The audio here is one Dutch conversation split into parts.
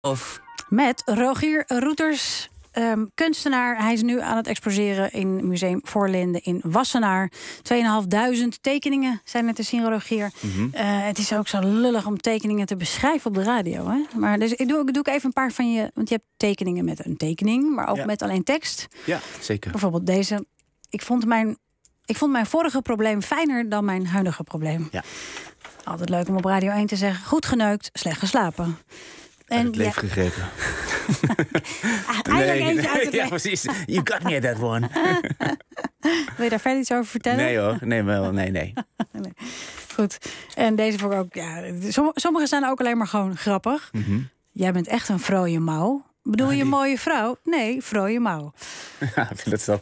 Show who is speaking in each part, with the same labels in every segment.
Speaker 1: Of.
Speaker 2: Met Rogier Roeters, ehm, kunstenaar. Hij is nu aan het exposeren in Museum Voorlinden in Wassenaar. 2.500 tekeningen zijn er te zien, Rogier. Mhm. Eh, het is ook zo lullig om tekeningen te beschrijven op de radio. Hè? Maar dus ik doe, ik doe even een paar van je. Want je hebt tekeningen met een tekening, maar ook met alleen tekst.
Speaker 1: Ja, zeker.
Speaker 2: Bijvoorbeeld deze. Ik vond mijn, ik vond mijn vorige probleem fijner dan mijn huidige probleem. Ja. Altijd leuk om op Radio 1 te zeggen: goed geneukt, slecht geslapen en, het leven
Speaker 1: ja. gegeven. Ah, Eigenlijk nee, Ja, precies. You got me that one.
Speaker 2: Wil je daar verder iets over vertellen? Nee
Speaker 1: hoor, nee, wel, nee, nee.
Speaker 2: Goed. En deze voor ik ook, ja, sommige zijn ook alleen maar gewoon grappig. Mhm. Jij bent echt een vrooie mouw. Bedoel je mooie vrouw? Nee, vrooie mouw.
Speaker 1: Ja, ik vind het zo.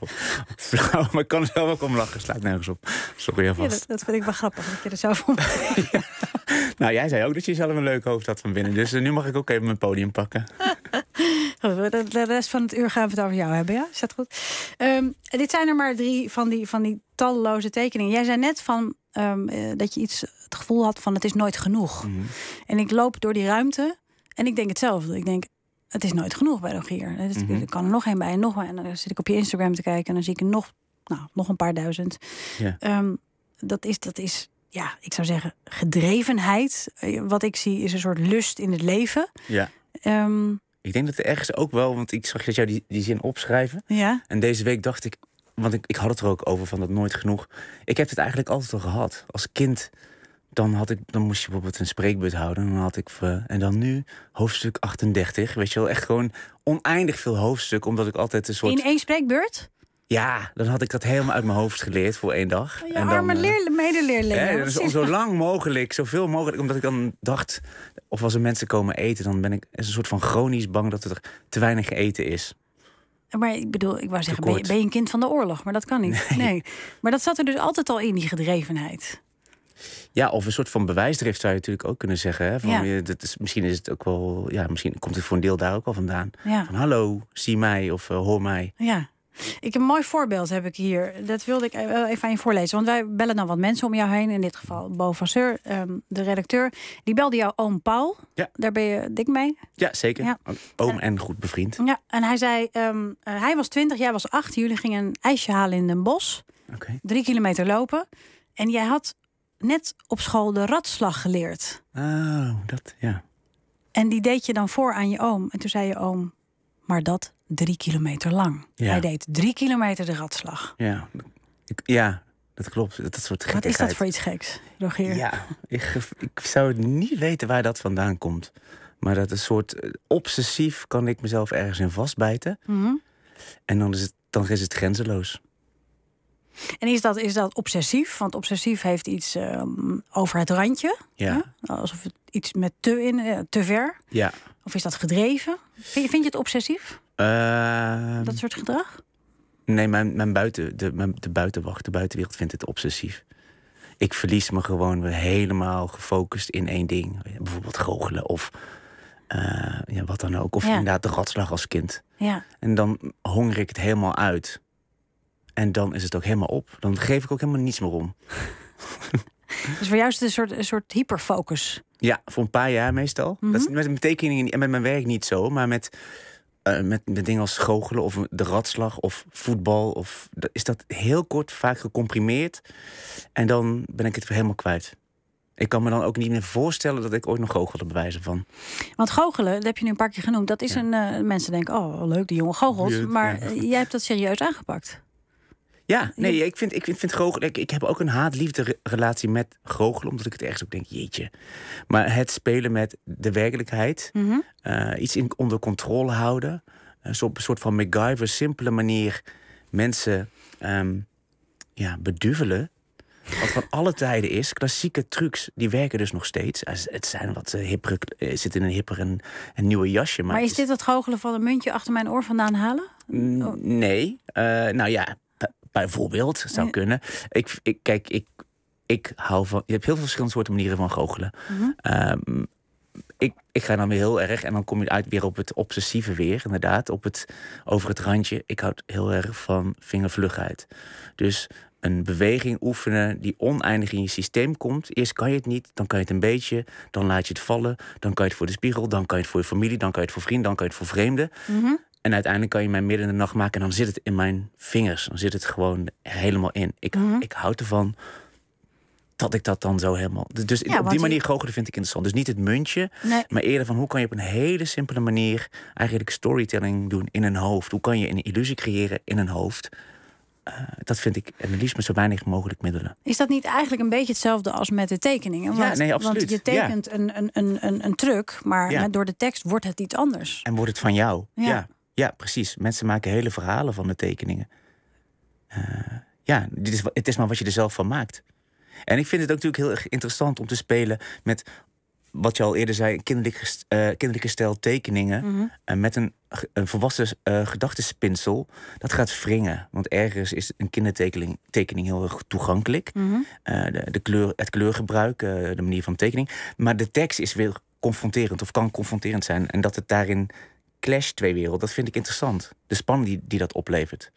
Speaker 1: Vrouw, maar ik kan er zelf ook om lachen. Slaat nergens op. Sorry alvast. Ja, dat,
Speaker 2: dat, vind ik wel grappig dat je er zo om ja.
Speaker 1: Nou, jij zei ook dat je zelf een leuk hoofd had van binnen. Dus eh, nu mag ik ook even mijn podium
Speaker 2: pakken. Oh, de rest van het uur gaan we het over jou hebben, ja? Is dat goed? Ehm, dit zijn er maar drie van die, van die talloze tekeningen. Jij zei net van, ehm, eh, dat je iets het gevoel had van het is nooit genoeg. Mhm. En ik loop door die ruimte en ik denk hetzelfde. Ik denk, het is nooit genoeg bij Rogier. Dus mm Er kan er nog één bij en nog maar. En dan zit ik op je Instagram te kijken en dan zie ik er nog, nou, nog een paar duizend. Ehm, dat is, dat is ja, ik zou zeggen, gedrevenheid. Eh, wat ik zie is een soort lust in het leven. Ja. Ehm,
Speaker 1: ik denk dat er ergens ook wel, want ik zag dat jou die, die zin opschrijven. Ja. En deze week dacht ik, want ik, ik had het er ook over van dat nooit genoeg. Ik heb het eigenlijk altijd al gehad. Als kind, dan, had ik, dan moest je bijvoorbeeld een spreekbeurt houden. En dan had ik, eh, en dan nu hoofdstuk 38. Weet je wel, echt gewoon oneindig veel hoofdstuk. Omdat ik altijd een soort... In
Speaker 2: één spreekbeurt?
Speaker 1: Ja, dan had ik dat helemaal uit mijn hoofd geleerd voor één dag. Oh
Speaker 2: ja, en dan, eh, leerlingen, medeleerlingen. Dus zo, zo,
Speaker 1: lang mogelijk, zoveel mogelijk. Omdat ik dan dacht, of als er mensen komen eten... dan ben ik een soort van chronisch bang dat er te weinig eten is.
Speaker 2: Maar ik bedoel, ik wou zeggen, ben je, ben je, een kind van de oorlog? Maar dat kan niet. Nee. Maar dat zat er dus altijd al in, die gedrevenheid.
Speaker 1: Ja, of een soort van bewijsdrift zou je natuurlijk ook kunnen zeggen. Hè? Van, ja. dat is, misschien is het ook wel, ja, misschien komt het voor een deel daar ook al vandaan. Ja. Van hallo, zie mij of eh, hoor mij.
Speaker 2: Ja. Ik heb een mooi voorbeeld heb ik hier. Dat wilde ik even aan je voorlezen. Want wij bellen dan wat mensen om jou heen. In dit geval Bo van Seur, ehm, de redacteur. Die belde jouw oom Paul. Ja. Daar ben je dik mee.
Speaker 1: Ja, zeker. Oom en goed bevriend.
Speaker 2: Ja, en hij zei... Ehm, eh, hij was 20, jij was 8. Jullie gingen een ijsje halen in een bos. Drie kilometer lopen. En jij had net op school de ratslag geleerd.
Speaker 1: Oh, dat, ja.
Speaker 2: En die deed je dan voor aan je oom. En toen zei je oom, maar dat drie kilometer lang. Ja. Hij deed drie kilometer de ratslag.
Speaker 1: Ja, ik, ja dat klopt. Dat soort Wat is dat voor
Speaker 2: iets geks, Rogier? Ja,
Speaker 1: ik, ik zou niet weten waar dat vandaan komt. Maar dat een soort eh, obsessief kan ik mezelf ergens in vastbijten. Mhm. En dan is, het, dan is het grenzeloos.
Speaker 2: En is dat, is dat obsessief? Want obsessief heeft iets ehm, over het randje. Ja. Alsof het iets met te in, eh, te ver. Ja. Of is dat gedreven? Vind je, vind je het obsessief?
Speaker 1: Ehm, dat
Speaker 2: soort gedrag?
Speaker 1: Nee, mijn, mijn buiten, de, mijn, de buitenwacht, de buitenwereld vindt het obsessief. Ik verlies me gewoon helemaal gefocust in één ding. Bijvoorbeeld goochelen of eh, ja, wat dan ook. Of inderdaad de ratslag als kind. Ja. En dan honger ik het helemaal uit. En dan is het ook helemaal op. Dan geef ik ook helemaal niets meer om.
Speaker 2: Dus voor jou is een soort, een soort hyperfocus?
Speaker 1: Ja, voor een paar jaar meestal. Dat is mhm. met mijn tekeningen en met mijn werk niet zo. Maar met eh, met, met dingen als goochelen of de ratslag of voetbal. Of, is dat heel kort, vaak gecomprimeerd. En dan ben ik het helemaal kwijt. Ik kan me dan ook niet meer voorstellen dat ik ooit nog goochelen bewijzen van.
Speaker 2: Want goochelen, dat heb je nu een paar keer genoemd. Dat is een. Eh, mensen denken, oh leuk, die jongen goochelt. maar eh, jij hebt dat serieus aangepakt.
Speaker 1: Ja, nee, ik vind, ik vind, vind Ik, heb ook een haat-liefde relatie met goochelen, omdat ik het ergens ook denk, jeetje. Maar het spelen met de werkelijkheid... Mhm. Eh, iets in, onder controle houden... een soort van MacGyver, simpele manier... mensen ehm, ja, beduvelen... Wat van alle tijden is. Klassieke trucs, die werken dus nog steeds. Ah, het zijn wat eh, hipper, eh, zit in een hipper en een nieuwe jasje. Maar,
Speaker 2: is dit het goochelen van een muntje achter mijn oor vandaan halen?
Speaker 1: Oh. Nee. nou ja, Bijvoorbeeld, zou kunnen. Ik, ik, kijk, ik, ik hou van. Je hebt heel veel verschillende soorten manieren van goochelen. Mhm. Ehm, ik, ik ga dan weer heel erg en dan kom je uit weer op het obsessieve weer, inderdaad. Op het, over het randje. Ik houd heel erg van vingervlugheid. Dus een beweging oefenen die oneindig in je systeem komt. Eerst kan je het niet, dan kan je het een beetje, dan laat je het vallen, dan kan je het voor de spiegel, dan kan je het voor je familie, dan kan je het voor vrienden, dan kan je het voor vreemden. Mhm. En uiteindelijk kan je mij midden in de nacht maken en dan zit het in mijn vingers. Dan zit het gewoon helemaal in. Ik, mm ik hou ervan dat ik dat dan zo helemaal. Dus op die manier goochelen vind ik interessant. Dus niet het muntje, maar eerder van hoe kan je op een hele simpele manier eigenlijk storytelling doen in een hoofd? Hoe kan je een illusie creëren in een hoofd? Eh, dat vind ik en liefst met zo weinig mogelijk middelen.
Speaker 2: Is dat niet eigenlijk een beetje hetzelfde als met de tekeningen? Want, je tekent ja. een, een, een, een truc, maar door de tekst wordt het iets anders.
Speaker 1: En wordt het van jou. ja. Ja, precies. Mensen maken hele verhalen van de tekeningen. Eh, ja, dit is, het is maar wat je er zelf van maakt. En ik vind het ook natuurlijk heel erg interessant om te spelen met wat je al eerder zei, kinderlijke, uh, eh, kinderlijke stijl tekeningen. Mm met een, een volwassen uh, gedachtespinsel. Dat gaat wringen. Want ergens is een kindertekening tekening heel erg toegankelijk. Mhm. de, kleur, het kleurgebruik, de manier van tekening. Maar de tekst is weer confronterend of kan confronterend zijn. En dat het daarin clash twee werelden, dat vind ik interessant. De spanning die, die dat oplevert.